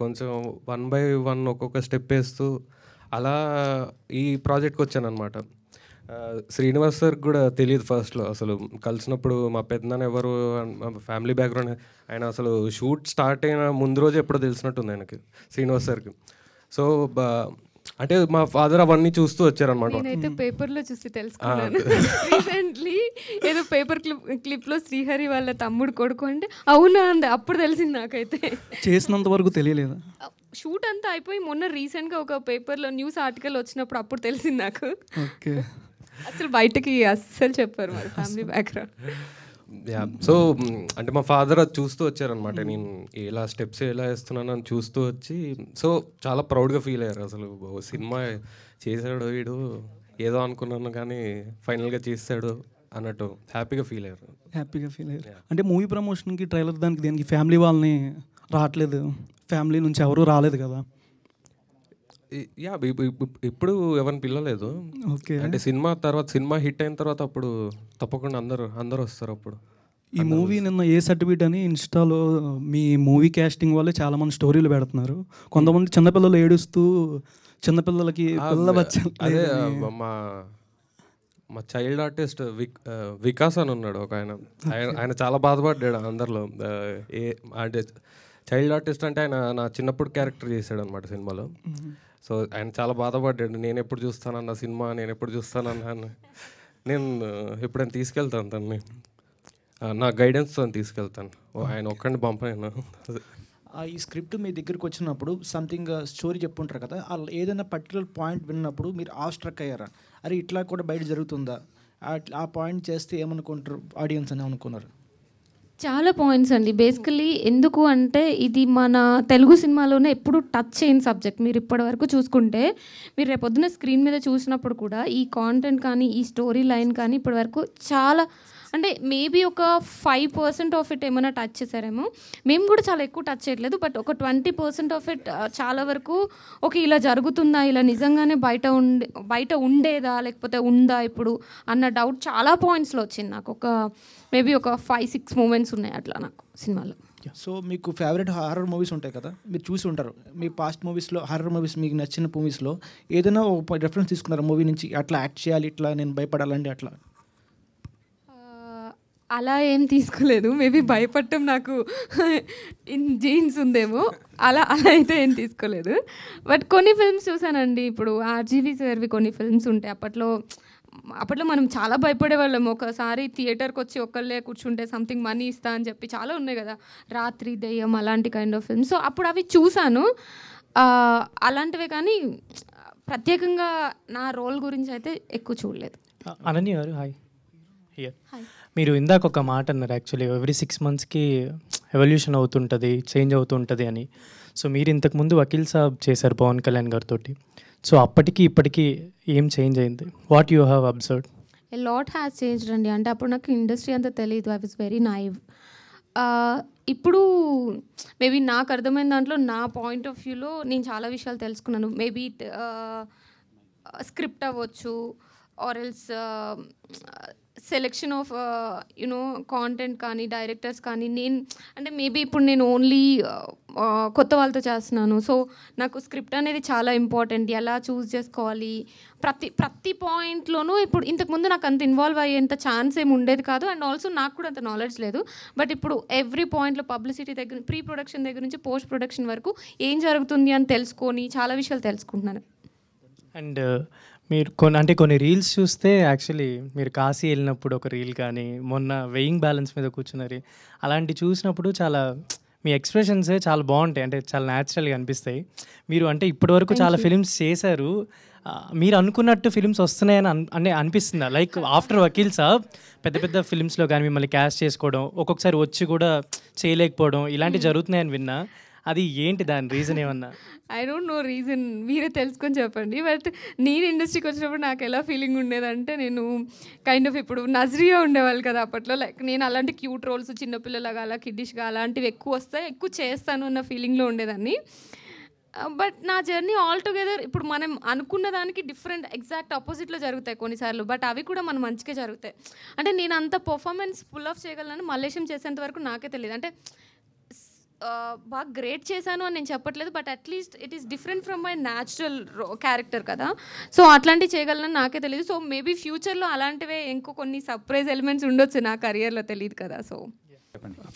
కొంచెం వన్ బై వన్ ఒక్కొక్క స్టెప్ వేస్తూ అలా ఈ ప్రాజెక్ట్కి వచ్చానమాట శ్రీనివాస్ సార్ కూడా తెలియదు ఫస్ట్లో అసలు కలిసినప్పుడు మా పెద్దనాన్న ఎవరు మా ఫ్యామిలీ బ్యాక్గ్రౌండ్ ఆయన అసలు షూట్ స్టార్ట్ అయిన ముందు రోజు ఎప్పుడో తెలిసినట్టుంది ఆయనకి శ్రీనివాస్ సార్కి సో అంటే మా ఫాదర్ అవన్నీ చూస్తూ వచ్చారనమాట నేనైతే పేపర్ లో చూసి తెలుసుకున్నాను రీసెంట్లీ ఏదో పేపర్ క్లిప్ లో శ్రీహరి వాళ్ళ తమ్ముడు కొడుకు అంటే అవునా అంది అప్పుడు తెలిసింది నాకైతే చేసినంత వరకు తెలియలేదు షూట్ అంతా అయిపోయి మొన్న రీసెంట్ గా ఒక పేపర్ లో న్యూస్ ఆర్టికల్ వచ్చినప్పుడు అప్పుడు తెలిసింది నాకు అసలు బయటకి అస్సలు చెప్పారు ఫ్యామిలీ బ్యాక్గ్రౌండ్ యా సో అంటే మా ఫాదర్ అది చూస్తూ వచ్చారనమాట నేను ఎలా స్టెప్స్ ఎలా వేస్తున్నాను అని చూస్తూ వచ్చి సో చాలా ప్రౌడ్గా ఫీల్ అయ్యారు అసలు సినిమా చేశాడు వీడు ఏదో అనుకున్నాను కానీ ఫైనల్గా చేస్తాడు అన్నట్టు హ్యాపీగా ఫీల్ అయ్యారు హ్యాపీగా ఫీల్ అయ్యారు అంటే మూవీ ప్రమోషన్కి ట్రైలర్ దానికి దేనికి ఫ్యామిలీ వాళ్ళని రావట్లేదు ఫ్యామిలీ నుంచి ఎవరు రాలేదు కదా యా ఇప్పుడు ఎవరిని పిల్లలేదు ఓకే అంటే సినిమా తర్వాత సినిమా హిట్ అయిన తర్వాత అప్పుడు తప్పకుండా అందరు అందరు వస్తారు అప్పుడు ఈ మూవీ నిన్న ఏ సర్టిఫికేట్ అని ఇన్స్టాలో మీ మూవీ క్యాస్టింగ్ వల్ల చాలా మంది స్టోరీలు పెడుతున్నారు కొంతమంది చిన్నపిల్లలు ఏడుస్తూ చిన్నపిల్లలకి అదే మా మా చైల్డ్ ఆర్టిస్ట్ విక్ వికాస్ అని ఉన్నాడు ఒక ఆయన ఆయన చాలా బాధపడ్డాడు అందరిలో ఏ అంటే చైల్డ్ ఆర్టిస్ట్ అంటే ఆయన నా చిన్నప్పుడు క్యారెక్టర్ చేశాడు అనమాట సినిమాలో సో ఆయన చాలా బాధపడ్డాడు నేను ఎప్పుడు చూస్తానన్న సినిమా నేను ఎప్పుడు చూస్తానన్న నేను ఎప్పుడైనా తీసుకెళ్తాను తనని నా గైడెన్స్తో తీసుకెళ్తాను ఆయన ఒక్కడిని పంపాను ఈ స్క్రిప్ట్ మీ దగ్గరికి వచ్చినప్పుడు సంథింగ్ స్టోరీ uh, చెప్పుంటారు కదా ఏదైనా పర్టికులర్ పాయింట్ విన్నప్పుడు మీరు ఆ స్ట్రక్ అయ్యారా అరే ఇట్లా కూడా బయట జరుగుతుందా ఆ పాయింట్ చేస్తే ఏమనుకుంటారు ఆడియన్స్ అని అనుకున్నారు చాలా పాయింట్స్ అండి బేసికలీ ఎందుకు అంటే ఇది మన తెలుగు సినిమాలోనే ఎప్పుడు టచ్ చేయని సబ్జెక్ట్ మీరు ఇప్పటి వరకు చూసుకుంటే మీరు రేపొద్దున స్క్రీన్ మీద చూసినప్పుడు కూడా ఈ కాంటెంట్ కానీ ఈ స్టోరీ లైన్ కానీ ఇప్పటి వరకు చాలా అంటే మేబీ ఒక ఫైవ్ పర్సెంట్ ఆఫ్ ఇట్ ఏమైనా టచ్ చేశారేమో మేము కూడా చాలా ఎక్కువ టచ్ చేయట్లేదు బట్ ఒక ట్వంటీ పర్సెంట్ ఆఫ్ ఇట్ చాలా వరకు ఓకే ఇలా జరుగుతుందా ఇలా నిజంగానే బయట ఉండే బయట ఉండేదా లేకపోతే ఉందా ఇప్పుడు అన్న డౌట్ చాలా పాయింట్స్లో వచ్చింది నాకు ఒక మేబీ ఒక ఫైవ్ సిక్స్ మూమెంట్స్ ఉన్నాయి అట్లా నాకు సినిమాలో సో మీకు ఫేవరెట్ హారర్ మూవీస్ ఉంటాయి కదా మీరు చూసి ఉంటారు మీ పాస్ట్ మూవీస్లో హారర్ మూవీస్ మీకు నచ్చిన మూవీస్లో ఏదైనా ఒక రెఫరెన్స్ తీసుకున్నారు మూవీ నుంచి అట్లా యాక్ట్ చేయాలి ఇట్లా నేను భయపడాలండి అట్లా అలా ఏం తీసుకోలేదు మేబీ hmm. భయపడటం నాకు ఇన్ జీన్స్ ఉందేమో అలా అలా అయితే ఏం తీసుకోలేదు బట్ కొన్ని ఫిల్మ్స్ చూసానండి ఇప్పుడు ఆర్జీవీ సార్వి కొన్ని ఫిల్మ్స్ ఉంటాయి అప్పట్లో అప్పట్లో మనం చాలా భయపడేవాళ్ళం ఒకసారి థియేటర్కి వచ్చి ఒక్కళ్ళే కూర్చుంటే సంథింగ్ మనీ ఇస్తా అని చెప్పి చాలా ఉన్నాయి కదా రాత్రి దెయ్యం అలాంటి కైండ్ ఆఫ్ ఫిల్మ్స్ సో అప్పుడు అవి చూశాను అలాంటివే కానీ ప్రత్యేకంగా నా రోల్ గురించి అయితే ఎక్కువ చూడలేదు అనన్య గారు హాయ్ మీరు ఇందాక ఒక మాట అన్నారు యాక్చువల్లీ ఎవ్రీ సిక్స్ మంత్స్కి ఎవల్యూషన్ అవుతుంటుంది చేంజ్ అవుతుంటుంది అని సో మీరు ఇంతకుముందు వకీల్ సాబ్ చేశారు పవన్ కళ్యాణ్ గారితో సో అప్పటికి ఇప్పటికి ఏం చేంజ్ అయింది what you have observe lot has change అండి అంటే అప్పుడు నాకు ఇండస్ట్రీ అంతా తెలియదు ఐ వాజ్ వెరీ నైవ్ ఇప్పుడు మేబీ నాకు అర్థమైన దాంట్లో నా పాయింట్ ఆఫ్ వ్యూలో నేను చాలా విషయాలు తెలుసుకున్నాను మేబీ స్క్రిప్ట్ అవ్వచ్చు or else selection of you know content కానీ డైరెక్టర్స్ కానీ నేను అంటే మేబీ ఇప్పుడు నేను ఓన్లీ uh, uh, కొత్త వాళ్ళతో చేస్తున్నాను సో నాకు స్క్రిప్ట్ అనేది చాలా ఇంపార్టెంట్ ఎలా చూస్ చేసుకోవాలి ప్రతి ప్రతి పాయింట్లోనూ ఇప్పుడు ఇంతకుముందు నాకు అంత ఇన్వాల్వ్ అయ్యేంత ఛాన్స్ ఏమి ఉండేది కాదు అండ్ ఆల్సో నాకు కూడా అంత నాలెడ్జ్ లేదు బట్ ఇప్పుడు ఎవ్రీ పాయింట్లో పబ్లిసిటీ దగ్గర ప్రీ ప్రొడక్షన్ దగ్గర నుంచి పోస్ట్ ప్రొడక్షన్ వరకు ఏం జరుగుతుంది అని తెలుసుకొని చాలా విషయాలు తెలుసుకుంటున్నాను అండ్ మీరు కొన్ని అంటే కొన్ని రీల్స్ చూస్తే యాక్చువల్లీ మీరు కాశీ వెళ్ళినప్పుడు ఒక రీల్ కానీ మొన్న వెయింగ్ బ్యాలెన్స్ మీద కూర్చున్నది అలాంటి చూసినప్పుడు చాలా మీ ఎక్స్ప్రెషన్స్ చాలా బాగుంటాయి అంటే చాలా న్యాచురల్గా అనిపిస్తాయి మీరు అంటే ఇప్పటివరకు చాలా ఫిలిమ్స్ చేశారు మీరు అనుకున్నట్టు ఫిలిమ్స్ వస్తున్నాయని అంటే అనిపిస్తుందా లైక్ ఆఫ్టర్ వకీల్ సాబ్ పెద్ద పెద్ద ఫిలిమ్స్లో కానీ మిమ్మల్ని క్యాష్ చేసుకోవడం ఒక్కొక్కసారి వచ్చి కూడా చేయలేకపోవడం ఇలాంటివి hmm. జరుగుతున్నాయని విన్నా అది ఏంటి దాని రీజన్ ఏమన్నా ఐ డోంట్ నో రీజన్ మీరే తెలుసుకొని చెప్పండి బట్ నేను ఇండస్ట్రీకి వచ్చినప్పుడు నాకు ఎలా ఫీలింగ్ ఉండేదంటే నేను కైండ్ ఆఫ్ ఇప్పుడు నజరీగా ఉండేవాళ్ళు కదా అప్పట్లో లైక్ నేను అలాంటి క్యూట్ రోల్స్ చిన్నపిల్లలగా అలా కిడ్డిష్గా అలాంటివి ఎక్కువ వస్తాయి ఎక్కువ చేస్తాను అన్న ఫీలింగ్లో ఉండేదాన్ని బట్ uh, నా జర్నీ ఆల్ టుగెదర్ ఇప్పుడు మనం అనుకున్న దానికి డిఫరెంట్ ఎగ్జాక్ట్ ఆపోజిట్లో జరుగుతాయి కొన్నిసార్లు బట్ అవి కూడా మన మంచిగా జరుగుతాయి అంటే నేను అంత పర్ఫార్మెన్స్ ఫుల్ ఆఫ్ చేయగలను మలేషియం చేసేంత వరకు నాకే తెలియదు అంటే బాగా గ్రేట్ చేశాను అని నేను చెప్పట్లేదు but at least it is different from my natural character కదా సో అట్లాంటివి చేయగలను నాకే తెలియదు సో మేబీ ఫ్యూచర్లో అలాంటివే ఇంకో కొన్ని సర్ప్రైజ్ ఎలిమెంట్స్ ఉండొచ్చు నా కెరియర్లో తెలియదు కదా so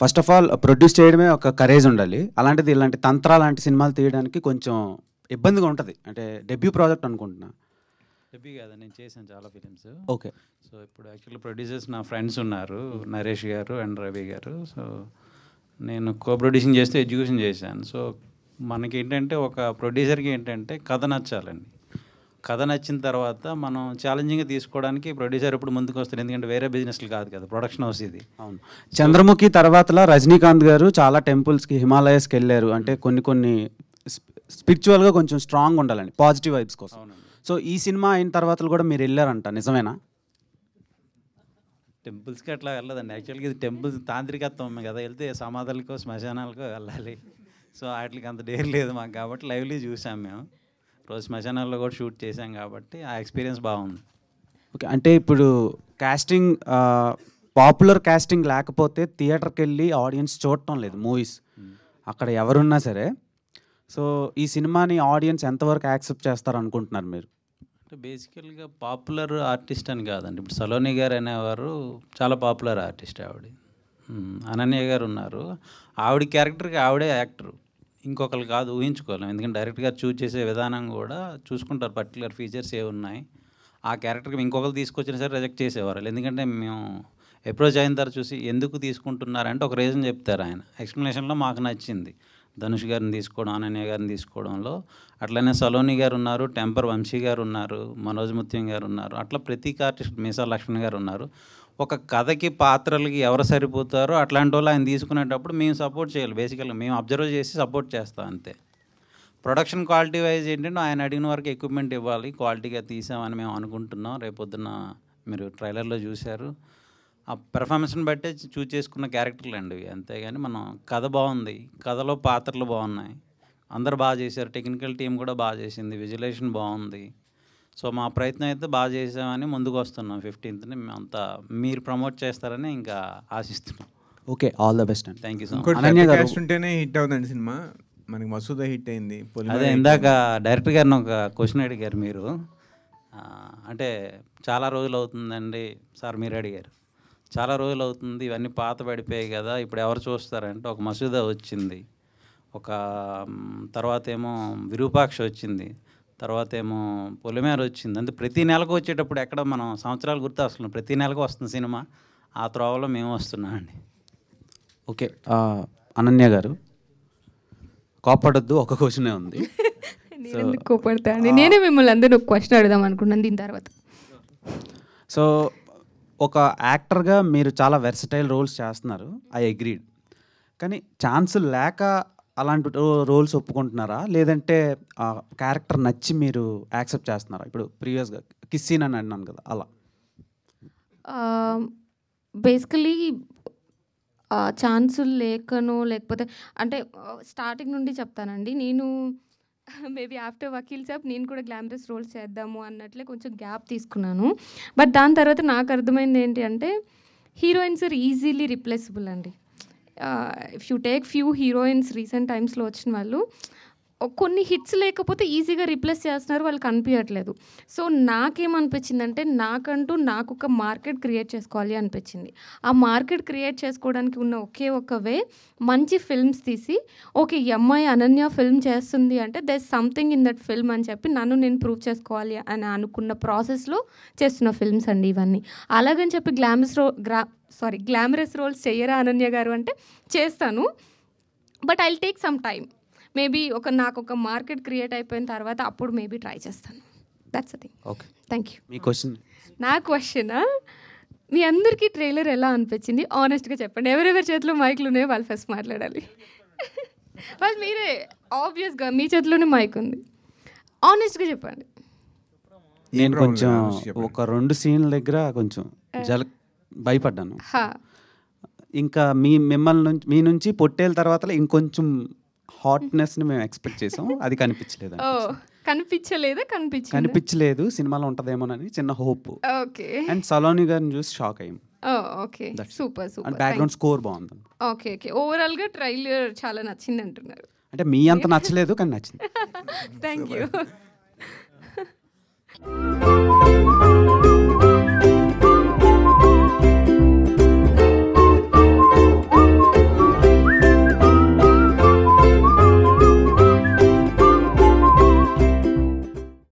first of all produce చేయడమే ఒక కరేజ్ ఉండాలి అలాంటిది ఇలాంటి తంత్ర లాంటి సినిమాలు తీయడానికి కొంచెం ఇబ్బందిగా ఉంటుంది అంటే డెబ్యూ ప్రాజెక్ట్ అనుకుంటున్నా డెబ్యూ కాదు నేను చేశాను చాలా ఫిలిమ్స్ ఓకే సో ఇప్పుడు యాక్చువల్లీ ప్రొడ్యూసర్స్ నా ఫ్రెండ్స్ ఉన్నారు నరేష్ గారు అండ్ రవి గారు సో నేను కో ప్రొడ్యూసింగ్ చేస్తే ఎడ్యుకేషన్ చేశాను సో మనకి ఏంటంటే ఒక ప్రొడ్యూసర్కి ఏంటంటే కథ నచ్చాలండి కథ నచ్చిన తర్వాత మనం ఛాలెంజింగ్గా తీసుకోవడానికి ప్రొడ్యూసర్ ఇప్పుడు ముందుకు వస్తారు ఎందుకంటే వేరే బిజినెస్లు కాదు కదా ప్రొడక్షన్ హౌస్ ఇది అవును చంద్రముఖి తర్వాతలా రజనీకాంత్ గారు చాలా టెంపుల్స్కి హిమాలయస్కి వెళ్ళారు అంటే కొన్ని కొన్ని స్పిరిచువల్గా కొంచెం స్ట్రాంగ్ ఉండాలండి పాజిటివ్ వైబ్స్ కోసం సో ఈ సినిమా అయిన తర్వాత కూడా మీరు వెళ్ళారంట నిజమేనా టెంపుల్స్కి అట్లా వెళ్ళదండి యాక్చువల్గా ఇది టెంపుల్స్ తాంత్రికత్వం కదా వెళ్తే సమాధులకో శ్మశానాలకో వెళ్ళాలి సో వాటికి అంత డేర్ లేదు మాకు కాబట్టి లైవ్లీ చూసాం మేము రోజు శ్మశానాల్లో కూడా షూట్ చేసాం కాబట్టి ఆ ఎక్స్పీరియన్స్ బాగుంది ఓకే అంటే ఇప్పుడు కాస్టింగ్ పాపులర్ కాస్టింగ్ లేకపోతే థియేటర్కి వెళ్ళి ఆడియన్స్ చూడటం లేదు మూవీస్ అక్కడ ఎవరున్నా సరే సో ఈ సినిమాని ఆడియన్స్ ఎంతవరకు యాక్సెప్ట్ చేస్తారు అనుకుంటున్నారు మీరు అంటే బేసికల్గా పాపులర్ ఆర్టిస్ట్ అని కాదండి ఇప్పుడు సలోని గారు అనేవారు చాలా పాపులర్ ఆర్టిస్ట్ ఆవిడ అనన్య గారు ఉన్నారు ఆవిడ క్యారెక్టర్కి ఆవిడే యాక్టర్ ఇంకొకరు కాదు ఊహించుకోలేం ఎందుకంటే డైరెక్ట్గా చూజ్ చేసే విధానం కూడా చూసుకుంటారు పర్టికులర్ ఫీచర్స్ ఏ ఉన్నాయి ఆ క్యారెక్టర్కి ఇంకొకరు తీసుకొచ్చినా సరే రిజెక్ట్ చేసేవారు ఎందుకంటే మేము అప్రోచ్ అయిన తర్వాత చూసి ఎందుకు తీసుకుంటున్నారంటే ఒక రీజన్ చెప్తారు ఆయన ఎక్స్ప్లెనేషన్లో మాకు నచ్చింది ధనుష్ గారిని తీసుకోవడం అనన్య గారిని తీసుకోవడంలో అట్లనే సలోని గారు ఉన్నారు టెంపర్ వంశీ గారు ఉన్నారు మనోజ్ ముత్యం గారు ఉన్నారు అట్లా ప్రతి ఆర్టిస్ట్ మీసా లక్ష్మణ్ గారు ఉన్నారు ఒక కథకి పాత్రలకి ఎవరు సరిపోతారో అట్లాంటి వాళ్ళు ఆయన తీసుకునేటప్పుడు మేము సపోర్ట్ చేయాలి బేసికల్గా మేము అబ్జర్వ్ చేసి సపోర్ట్ చేస్తాం అంతే ప్రొడక్షన్ క్వాలిటీ వైజ్ ఏంటంటే ఆయన అడిగిన వరకు ఎక్విప్మెంట్ ఇవ్వాలి క్వాలిటీగా తీసామని మేము అనుకుంటున్నాం రేపొద్దున మీరు ట్రైలర్లో చూశారు ఆ పెర్ఫార్మెన్స్ని బట్టే చూజ్ చేసుకున్న క్యారెక్టర్లు అండి ఇవి అంతేగాని మనం కథ బాగుంది కథలో పాత్రలు బాగున్నాయి అందరు బాగా చేశారు టెక్నికల్ టీం కూడా బాగా చేసింది విజులేషన్ బాగుంది సో మా ప్రయత్నం అయితే బాగా చేసామని ముందుకు వస్తున్నాం ఫిఫ్టీన్త్ని అంతా మీరు ప్రమోట్ చేస్తారని ఇంకా ఆశిస్తున్నాం ఓకే ఆల్ ద బెస్ట్ అండి థ్యాంక్ యూ సో మచ్ ఉంటేనే హిట్ అవుతుంది సినిమా మనకి మసూద హిట్ అయింది అదే ఇందాక డైరెక్టర్ గారిని ఒక క్వశ్చన్ అడిగారు మీరు అంటే చాలా రోజులు అవుతుందండి సార్ మీరు అడిగారు చాలా రోజులు అవుతుంది ఇవన్నీ పాత పడిపోయాయి కదా ఇప్పుడు ఎవరు చూస్తారంటే ఒక మసూదా వచ్చింది ఒక తర్వాత ఏమో విరూపాక్ష వచ్చింది తర్వాత ఏమో పొలిమేర వచ్చింది అంటే ప్రతి నెలకు వచ్చేటప్పుడు ఎక్కడ మనం సంవత్సరాలు గుర్తు అసలు ప్రతి నెలకు వస్తుంది సినిమా ఆ త్రోవలో మేము వస్తున్నామండి ఓకే అనన్య గారు కోపడద్దు ఒక క్వశ్చనే ఉంది కోపడతా నేనే మిమ్మల్ని అందరూ క్వశ్చన్ అడుగుదాం అనుకున్నాను దీని తర్వాత సో ఒక యాక్టర్గా మీరు చాలా వెర్సటైల్ రోల్స్ చేస్తున్నారు ఐ అగ్రీడ్ కానీ ఛాన్స్ లేక అలాంటి రోల్స్ ఒప్పుకుంటున్నారా లేదంటే ఆ క్యారెక్టర్ నచ్చి మీరు యాక్సెప్ట్ చేస్తున్నారా ఇప్పుడు ప్రీవియస్గా కిస్సీన్ అని అన్నాను కదా అలా బేసికలీ ఛాన్సులు లేకను లేకపోతే అంటే స్టార్టింగ్ నుండి చెప్తానండి నేను మేబీ ఆఫ్టర్ వకీల్ సాబ్ నేను కూడా గ్లామరస్ రోల్స్ చేద్దాము అన్నట్లే కొంచెం గ్యాప్ తీసుకున్నాను బట్ దాని తర్వాత నాకు అర్థమైంది ఏంటి అంటే హీరోయిన్స్ ఆర్ ఈజీలీ రిప్లేసిబుల్ అండి if you take few heroines recent టైమ్స్లో వచ్చిన వాళ్ళు కొన్ని హిట్స్ లేకపోతే ఈజీగా రీప్లేస్ చేస్తున్నారు వాళ్ళకి అనిపించట్లేదు సో నాకేమనిపించిందంటే నాకంటూ నాకు ఒక మార్కెట్ క్రియేట్ చేసుకోవాలి అనిపించింది ఆ మార్కెట్ క్రియేట్ చేసుకోవడానికి ఉన్న ఒకే ఒక వే మంచి ఫిల్మ్స్ తీసి ఓకే ఎంఐ అనన్య ఫిల్మ్ చేస్తుంది అంటే there's something in that film అని చెప్పి నన్ను నేను ప్రూవ్ చేసుకోవాలి అని అనుకున్న ప్రాసెస్లో చేస్తున్న ఫిల్మ్స్ అండి ఇవన్నీ అలాగని చెప్పి గ్లామర్స్ రో గ్రా సారీ గ్లామరస్ రోల్స్ చేయరా అనన్య గారు అంటే చేస్తాను but I take some time maybe ఒక నాకు ఒక మార్కెట్ క్రియేట్ అయిపోయిన తర్వాత అప్పుడు మేబీ ట్రై చేస్తాను that's thing okay thank you మీ క్వశ్చన్ నా క్వశ్చన్ మీ అందరికీ ట్రైలర్ ఎలా అనిపించింది ఆనెస్ట్గా చెప్పండి ఎవరెవరి చేతిలో మైకులు ఉన్నాయో వాళ్ళు ఫస్ట్ మాట్లాడాలి వాళ్ళు మీరే ఆబ్వియస్గా మీ చేతిలోనే మైక్ ఉంది ఆనెస్ట్గా చెప్పండి నేను కొంచెం ఒక రెండు సీన్ల దగ్గర కొంచెం eh. జల భయపడ్డాను ఇంకా మీ మిమ్మల్ని నుంచి మీ నుంచి పొట్టేళ్ళ తర్వాత ఇంకొంచెం హాట్నెస్ ని మేము ఎక్స్పెక్ట్ చేసాం అది కనిపించలేదు కనిపించలేదా కనిపించింది కనిపించలేదు సినిమాలో ఉంటదేమోనని చిన్న హోప్ ఓకే అండ్ సలోని గారిని చూసి షాక్ అయ్యాం okay super super background score బాగుంది ఓకే ఓకే ఓవరాల్ గా ట్రైలర్ చాలా నచ్చింది అంటున్నారు అంటే మీ అంత నచ్చలేదు కానీ నచ్చింది థ్యాంక్ యూ